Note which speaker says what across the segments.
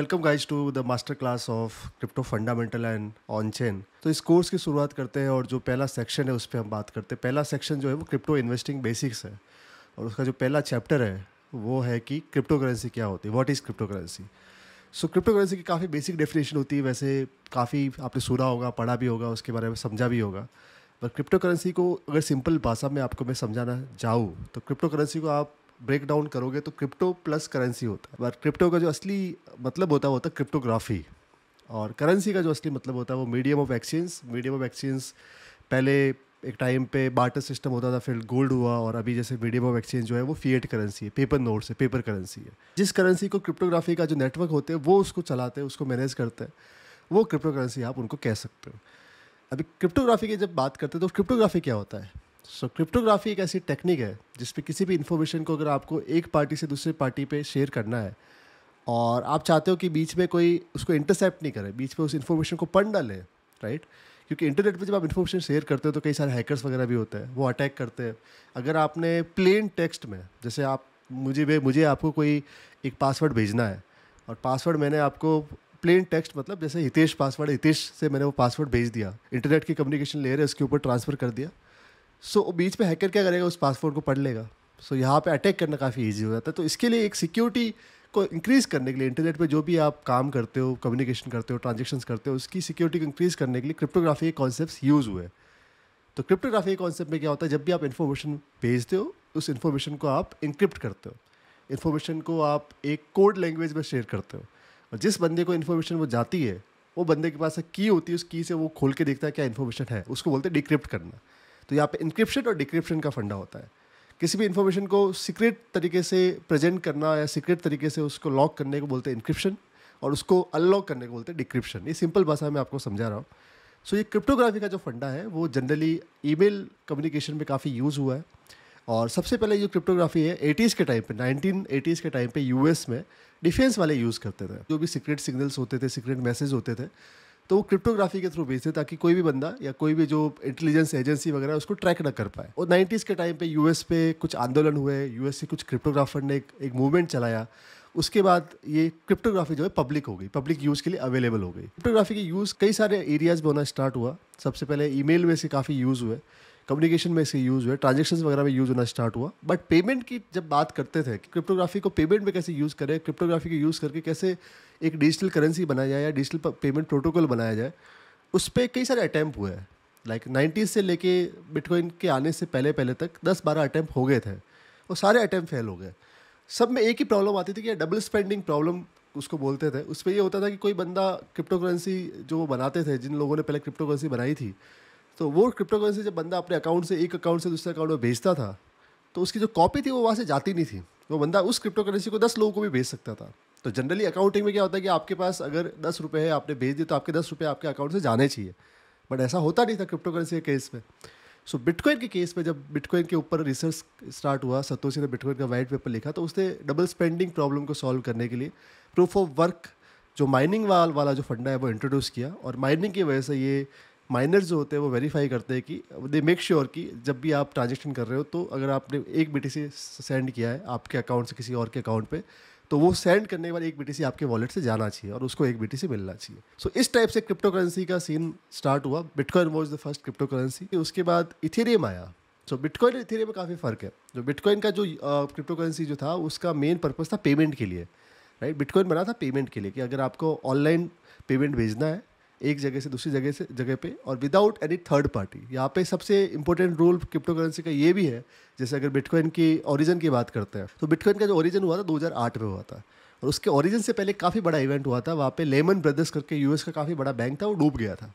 Speaker 1: Welcome guys to the master class of crypto fundamental and on chain तो इस course की शुरुआत करते हैं और जो पहला सेक्शन है उस पर हम बात करते हैं पहला सेक्शन जो है वो क्रिप्टो इन्वेस्टिंग बेसिक्स है और उसका जो पहला चैप्टर है वो है कि क्रिप्टो करेंसी क्या होती है what is crypto currency so crypto currency की काफ़ी बेसिक डेफिनेशन होती है वैसे काफ़ी आपने सुना होगा पढ़ा भी होगा उसके बारे में समझा भी होगा पर क्रिप्टो करेंसी को अगर सिंपल भाषा में आपको मैं समझाना चाहूँ तो क्रिप्टो करेंसी को आप ब्रेक डाउन करोगे तो क्रिप्टो प्लस करेंसी होता है बट क्रिप्टो का जो असली मतलब होता है होता है क्रिप्टोग्राफी और करेंसी का जो असली मतलब होता है वो medium of exchange medium of exchange पहले एक टाइम पे बाटर सिस्टम होता था फिर गोल्ड हुआ और अभी जैसे मीडियम ऑफ एक्सचेंज जो है वो फीएट करेंसी है पेपर नोट है पेपर करेंसी है जिस करेंसी को क्रिप्टोग्राफी का जो नेटवर्क होते हैं वो उसको चलाते हैं उसको मैनेज करते हैं वो क्रिप्टो करेंसी आप उनको कह सकते हो अभी क्रिप्टोग्राफी की जब बात करते हैं तो क्रिप्टोग्राफी क्या होता है सो क्रिप्टोग्राफी एक ऐसी टेक्निक है जिस किसी भी इन्फॉर्मेशन को अगर आपको एक पार्टी से दूसरे पार्टी पे शेयर करना है और आप चाहते हो कि बीच में कोई उसको इंटरसेप्ट नहीं करे बीच में उस इन्फॉर्मेशन को पढ़ डाले राइट क्योंकि इंटरनेट पे जब आप इन्फॉर्मेशन शेयर करते हो तो कई सारे हैकर्स वगैरह भी होते हैं वो अटैक करते हैं अगर आपने प्लेन टेक्स्ट में जैसे आप मुझे भी मुझे आपको कोई एक पासवर्ड भेजना है और पासवर्ड मैंने आपको प्लेन टेक्स्ट मतलब जैसे हितेश पासवर्ड हितेश से मैंने वो पासवर्ड भेज दिया इंटरनेट की कम्युनिकेशन ले रहे उसके ऊपर ट्रांसफ़र कर दिया सो so, बीच में हैकर क्या करेगा उस पासवर्ड को पढ़ लेगा सो so, यहाँ पे अटैक करना काफ़ी ईजी हो जाता है तो इसके लिए एक सिक्योरिटी को इंक्रीज़ करने के लिए इंटरनेट पे जो भी आप काम करते हो कम्युनिकेशन करते हो ट्रांजेक्शन करते हो उसकी सिक्योरिटी को इंक्रीज़ करने के लिए क्रिप्टोग्राफी के कॉन्सेप्ट यूज़ हुए तो क्रिप्टोग्राफी के कॉन्सेप्ट में क्या होता है जब भी आप इन्फॉर्मेशन भेजते हो उस इन्फॉर्मेशन को आप इंक्रिप्ट करते हो इन्फॉर्मेशन को आप एक कोड लैंग्वेज में शेयर करते हो और जिस बंदे को इन्फॉर्मेशन वो जाती है वो बंदे के पास एक की होती है उस की से वो खोल के देखता है क्या इन्फॉर्मेशन है उसको बोलते हैं डिक्रिप्ट करना तो यहाँ पे इंक्रिप्शन और डिक्रिप्शन का फंडा होता है किसी भी इंफॉर्मेशन को सीक्रेट तरीके से प्रेजेंट करना या सीक्रेट तरीके से उसको लॉक करने को बोलते हैं इंक्रिप्शन और उसको अनलॉक करने को बोलते हैं डिक्रिप्शन ये सिंपल भाषा में आपको समझा रहा हूँ सो so, ये क्रिप्टोग्राफी का जो फंडा है वो जनरली ईमेल कम्युनिकेशन में काफ़ी यूज़ हुआ है और सबसे पहले जो क्रिप्टोग्राफी है एटीज़ के टाइम पे एटीज़ के टाइम पे यूएस में डिफेंस वाले यूज़ करते थे जो भी सीक्रेट सिग्नल्स होते थे सीक्रेट मैसेज होते थे तो वो क्रिप्टोग्राफी के थ्रू भेजते ताकि कोई भी बंदा या कोई भी जो इंटेलिजेंस एजेंसी वगैरह उसको ट्रैक ना कर पाए और नाइन्टीज़ के टाइम पे यूएस पे कुछ आंदोलन हुए यूएस के कुछ क्रिप्टोग्राफर ने एक, एक मूवमेंट चलाया उसके बाद ये क्रिप्टोग्राफी जो है पब्लिक हो गई पब्लिक यूज़ के लिए अवेलेबल हो गई क्रिप्टोग्राफी के यूज़ कई सारे एरियाज़ में होना स्टार्ट हुआ सबसे पहले ईमेल में से काफ़ी यूज़ हुए कम्युनिकेशन में इसे यूज़ हुआ ट्रांजेक्शन वगैरह में यूज़ होना स्टार्ट हुआ बट पेमेंट की जब बात करते थे क्रिप्टोग्राफी को पेमेंट में कैसे यूज़ करें क्रिप्टोग्राफी को यूज़ करके कैसे एक डिजिटल करेंसी बनाया जाए या डिजिटल पेमेंट प्रोटोकॉल बनाया जाए उस पर कई सारे अटैम्प हुए हैं लाइक नाइन्टीज़ से लेके बिटकॉइन के आने से पहले पहले तक दस बारह अटैम्प हो गए थे और सारे अटैम्प फेल हो गए सब में एक ही प्रॉब्लम आती थी कि डबल स्पेंडिंग प्रॉब्लम उसको बोलते थे उस पर यह होता था कि कोई बंदा क्रिप्टो करेंसी जो वो बनाते थे जिन लोगों ने पहले क्रिप्टो करेंसी बनाई थी तो वो क्रिप्टो करेंसी जब बंदा अपने अकाउंट से एक अकाउंट से दूसरे अकाउंट में भेजता था तो उसकी जो कॉपी थी वो वहाँ से जाती नहीं थी वो बंदा उस क्रिप्टो करेंसी को दस लोगों को भी भेज सकता था तो जनरली अकाउंटिंग में क्या होता है कि आपके पास अगर दस रुपये है आपने भेज दिए तो आपके दस रुपये आपके अकाउंट से जाने चाहिए बट ऐसा होता नहीं था क्रिप्टो करेंसी के केस में सो so, बिटकॉइन के केस में जब बिटकॉइन के ऊपर रिसर्च स्टार्ट हुआ सतोशी ने बिटकॉइन का वाइट पेपर लिखा तो उसने डबल स्पेंडिंग प्रॉब्लम को सॉल्व करने के लिए प्रूफ ऑफ वर्क जो माइनिंग वाल वाला जो फंडा है वो इंट्रोड्यूस किया और माइनिंग की वजह से ये माइनर जो होते हैं वो वेरीफाई करते हैं कि दे मेक श्योर कि जब भी आप ट्रांजेक्शन कर रहे हो तो अगर आपने एक बी सेंड किया है आपके अकाउंट से किसी और के अकाउंट पर तो वो सेंड करने के बाद एक बी आपके वॉलेट से जाना चाहिए और उसको एक बी मिलना चाहिए सो so, इस टाइप से क्रिप्टो करेंसी का सीन स्टार्ट हुआ bitcoin was the first crypto currency उसके बाद इथेरियम आया सो बिटकॉइन और इथेरियम में काफ़ी फ़र्क है जो बिटकॉइन का जो क्रिप्टो करेंसी जो था उसका मेन पर्पज़ था पेमेंट के लिए राइट बिटकॉइन बना था पेमेंट के लिए कि अगर आपको ऑनलाइन पेमेंट भेजना है एक जगह से दूसरी जगह से जगह पे और विदाउट एनी थर्ड पार्टी यहाँ पे सबसे इंपॉर्टेंट रोल क्रिप्टो करेंसी का ये भी है जैसे अगर बिटकॉइन की ओरिजिन की बात करते हैं तो बिटकॉइन का जो ओरिजिन हुआ था 2008 में हुआ था और उसके ओरिजिन से पहले काफ़ी बड़ा इवेंट हुआ था वहाँ पे लेमन ब्रदर्स करके यूएस का काफ़ी बड़ा बैंक था वो डूब गया था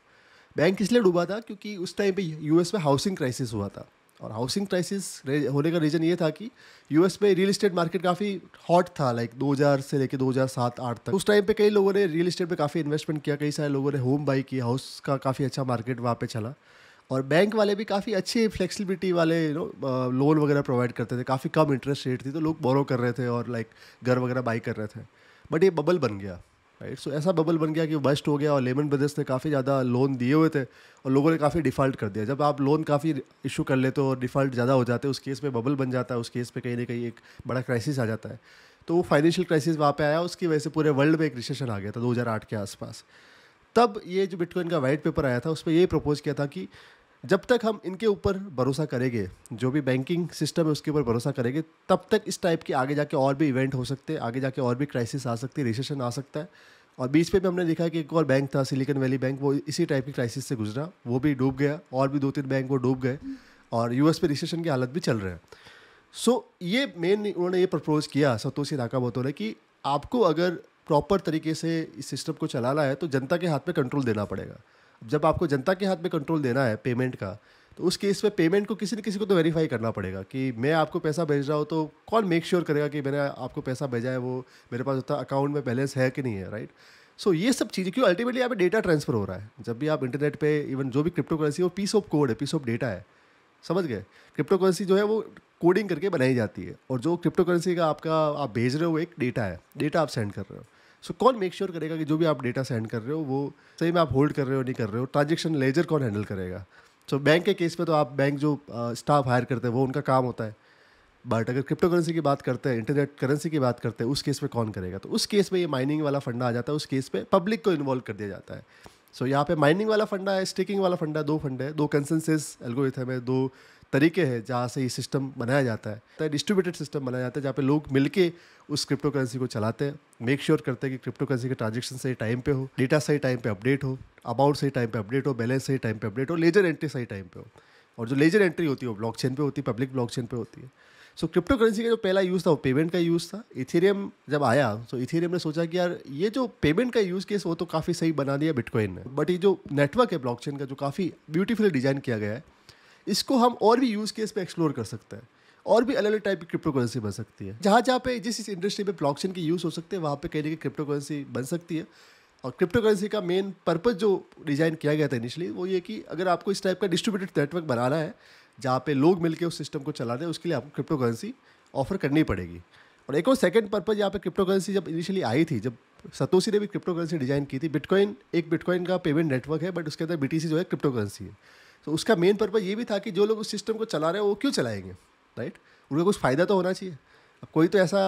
Speaker 1: बैंक इसलिए डूबा था क्योंकि उस टाइम पे यूएस में हाउसिंग क्राइसिस हुआ था और हाउसिंग क्राइसिस होने का रीज़न ये था कि यूएस में रियल इस्टेट मार्केट काफ़ी हॉट था लाइक 2000 से लेके 2007 8 तक उस टाइम पे कई लोगों ने रियल इस्टेट पे काफ़ी इन्वेस्टमेंट किया कई सारे लोगों ने होम बाई किया हाउस का काफ़ी अच्छा मार्केट वहाँ पे चला और बैंक वाले भी काफ़ी अच्छे फ्लेक्सिबिलिटी वाले यू नो लोन वगैरह प्रोवाइड करते थे काफ़ी कम इंटरेस्ट रेट थी तो लोग बोरो कर रहे थे और लाइक घर वगैरह बाई कर रहे थे बट ये बबल बन गया राइट सो ऐसा बबल बन गया कि बस्ट हो गया और लेमन ब्रदर्स ने काफ़ी ज़्यादा लोन दिए हुए थे और लोगों ने काफ़ी डिफ़ॉल्ट कर दिया जब आप लोन काफ़ी इशू कर लेते हो और डिफ़ॉल्ट ज़्यादा हो जाते हैं उस केस में बबल बन जाता है उस केस में कहीं ना कहीं एक बड़ा क्राइसिस आ जाता है तो वो फाइनेंशियल क्राइसिस वहाँ पे आया उसकी वजह से पूरे वर्ल्ड में एक रिसेशन आ गया था दो के आसपास तब ये जो बिटकॉइन का वाइट पेपर आया था उस पर यही प्रपोज किया था कि जब तक हम इनके ऊपर भरोसा करेंगे जो भी बैंकिंग सिस्टम है उसके ऊपर भरोसा करेंगे तब तक इस टाइप के आगे जाके और भी इवेंट हो सकते हैं आगे जाके और भी क्राइसिस आ सकती है रिसेशन आ सकता है और बीच पे भी हमने देखा कि एक और बैंक था सिलिकॉन वैली बैंक वो इसी टाइप की क्राइसिस से गुजरा वो भी डूब गया और भी दो तीन बैंक वो डूब गए और यूएस पे रिसेशन की हालत भी चल रहा है सो so, ये मेन उन्होंने ये प्रपोज किया सतोशी राका ने कि आपको अगर प्रॉपर तरीके से इस सिस्टम को चलाना है तो जनता के हाथ में कंट्रोल देना पड़ेगा जब आपको जनता के हाथ में कंट्रोल देना है पेमेंट का तो उस केस में पेमेंट को किसी न किसी को तो वेरीफाई करना पड़ेगा कि मैं आपको पैसा भेज रहा हूँ तो कौन मेक श्योर sure करेगा कि मैंने आपको पैसा भेजा है वो मेरे पास उतना अकाउंट में बैलेंस है कि नहीं है राइट सो so, ये सब चीज़ें क्यों अल्टीमेटली यहाँ पे डेटा ट्रांसफर हो रहा है जब भी आप इंटरनेट पे इवन जो भी क्रिप्टो करेंसी वो पीस ऑफ कोड है पीस ऑफ डेटा है समझ गए क्रिप्टो करेंसी जो है वो कोडिंग करके बनाई जाती है और जो क्रिप्टो करेंसी का आपका आप भेज रहे हो एक डेटा है डेटा आप सेंड कर रहे हो सो so, कौन मेक श्योर sure करेगा कि जो भी आप डेटा सेंड कर रहे हो वो सही में आप होल्ड कर रहे हो नहीं कर रहे हो ट्रांजेक्शन लेजर कौन हैंडल करेगा सो so, बैंक के केस में तो आप बैंक जो स्टाफ हायर करते हैं वो उनका काम होता है बट अगर क्रिप्टो करेंसी की बात करते हैं इंटरनेट करेंसी की बात करते हैं उस केस में कौन करेगा तो उस केस में ये माइनिंग वाला फंडा आ जाता है उस केस में पब्लिक को इन्वॉल्व कर दिया जाता है सो so, यहाँ पे माइनिंग वाला फंडा है स्टेकिंग वाला फंडा है दो फंड है दो कंसेंसिस एल्गोरिथम है दो तरीके हैं जहाँ से ये सिस्टम बनाया जाता है तो डिस्ट्रीब्यूटेड सिस्टम बनाया जाता है जहाँ पे लोग मिलके उस क्रिप्टो करेंसी को चलाते हैं मेक श्योर sure करते हैं कि क्रिप्टो करेंसी के ट्रांजेक्शन सही टाइम पे हो डेटा सही टाइम पे अपडेट हो अमाउंट सही टाइम पे अपडेट हो बैलेंस सही टाइम पे अपडेट हो लेजर एंट्री सही टाइम पे हो और जो लेजर एंट्री होती है वो ब्लॉक पे होती है पब्लिक ब्लॉक पे होती है सो क्रिप्टो करेंसी का जो पहला यूज़ था वो पेमेंट का यूज़ था इथेरियम जब आया तो so इथेरियम ने सोचा कि यार ये जो पेमेंट का यूज़ केस वो तो काफ़ी सही बना दिया बिटकॉइन ने बट ये जो नेटवर्क है ब्लॉकचेन का जो काफ़ी ब्यूटीफुली डिज़ाइन किया गया है इसको हम और भी यूज़ केस पे एक्सप्लोर कर सकते हैं और भी अलग अलग टाइप की क्रिप्टो करेंसी बन सकती है जहाँ जहाँ पे जिस इस इंडस्ट्री में ब्लॉकचेन की यूज़ हो सकते हैं वहाँ पे कहीं ना कहीं क्रिप्टो करेंसी बन सकती है और क्रिप्टो करेंसी का मेन पर्पज़ जो डिज़ाइन किया गया था इनिशियली वो ये कि अगर आपको इस टाइप का डिस्ट्रीब्यूटेड नेटवर्क बनाना है जहाँ पे लोग मिलकर उस सिस्टम को चला रहे हैं उसके लिए आपको क्रिप्टो करेंसी ऑफर करनी पड़ेगी और एक और सेकंड पर्पज़ यहाँ पे क्रिप्टो करेंसी जब इनिशियली आई थी जब सतोसी ने भी क्रिप्टो करेंसी डिज़ाइन की थी बिटकॉइन एक बिटकॉइन का पेमेंट नेटवर्क है बट उसके अंदर बी जो है क्रिप्टो करेंसी है तो उसका मेन पर्पज़ ये भी था कि जो लोग उस सिस्टम को चला रहे हैं वो क्यों चलाएंगे राइट उनका कुछ फ़ायदा तो होना चाहिए अब कोई तो ऐसा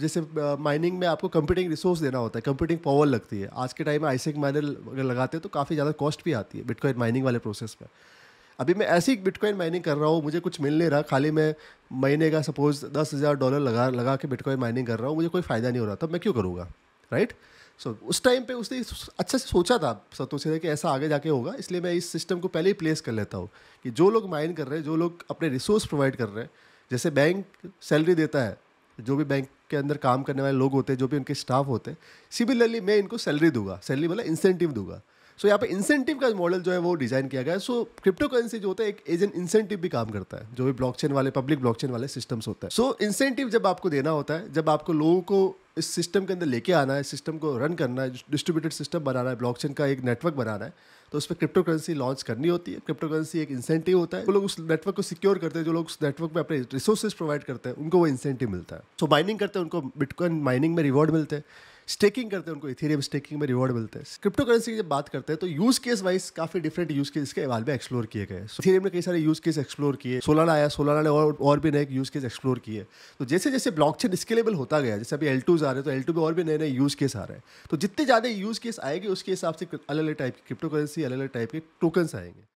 Speaker 1: जैसे माइनिंग में आपको कंप्यूटिंग रिसोर्स देना होता है कंप्यूटिंग पावर लगती है आज के टाइम में आइसेक माइनर अगर लगाते हैं तो काफ़ी ज़्यादा कॉस्ट भी आती है बिटकॉइन माइनिंग वाले प्रोसेस में अभी मैं ऐसी बिटकॉइन माइनिंग कर रहा हूँ मुझे कुछ मिल नहीं रहा खाली मैं महीने का सपोज दस हज़ार डॉलर लगा लगा के बिटकॉइन माइनिंग कर रहा हूँ मुझे कोई फ़ायदा नहीं हो रहा तब तो मैं क्यों करूँगा राइट right? सो so, उस टाइम पे उसने अच्छे से सोचा था सतोशी ने कि ऐसा आगे जाके होगा इसलिए मैं इस सिस्टम को पहले ही प्लेस कर लेता हूँ कि जो लोग माइन कर रहे हैं जो लोग अपने रिसोर्स प्रोवाइड कर रहे हैं जैसे बैंक सैलरी देता है जो भी बैंक के अंदर काम करने वाले लोग होते हैं जो भी उनके स्टाफ होते हैं सिमिलरली मैं इनको सैलरी दूंगा सैलरी मतलब इंसेंटिव दूंगा सो so, यहाँ पे इंसेंटिव का मॉडल जो है वो डिज़ाइन किया गया है सो क्रिप्टो करेंसी जो होता है एक एजेंट इंसेंटिव भी काम करता है जो भी ब्लॉकचेन वाले पब्लिक ब्लॉकचेन वाले सिस्टम्स होता है सो so, इंसेंटिव जब आपको देना होता है जब आपको लोगों को इस सिस्टम के अंदर लेके आना है इस सिस्टम को रन करना है डिस्ट्रीब्यूटेड सिस्टम बनाना है ब्लॉकचेन का एक नेटवर्क बनाना है तो उस पर क्रिप्टो करेंसी लॉन्च करनी होती है क्रिप्टो करेंसी एक इंसेंटिव होता है जो लोग उस नेटवर्क को सिक्योर करते हैं जो लोग उस नेटवर्क में अपने रिसोर्सेज प्रोवाइड करते हैं उनको वो इंसेंटिव मिलता है सो so, माइनिंग करते हैं उनको बिटकॉइन माइनिंग में रिवॉर्ड मिलते हैं स्टेकिंग करते हैं उनको इथेरियम स्टेकिंग में रिवॉर्ड मिलते हैं क्रिप्टो करेंसी की जब बात करते हैं तो यूज केस वाइज काफी डिफरेंट यूज केस के एवाल में एक्सप्लोर किए गए so, इथेरियम ने कई सारे यूज केस एक्सप्लोर किए सोलाना आया सोलाना ने और, और भी नए यूज केस एक्सप्लोर किए तो जैसे जैसे ब्लॉकचेन स्केलेबल होता गया जैसे अभी एल टूज आ रहे हैं तो एल टू में और भी नए नए यूज केस आ रहे हैं तो जितने ज़्यादा यूज केस आएंगे उसके हिसाब से अलग अलग टाइप की क्रिप्टो करेंसी अलग अलग टाइप के टोकन्स आएंगे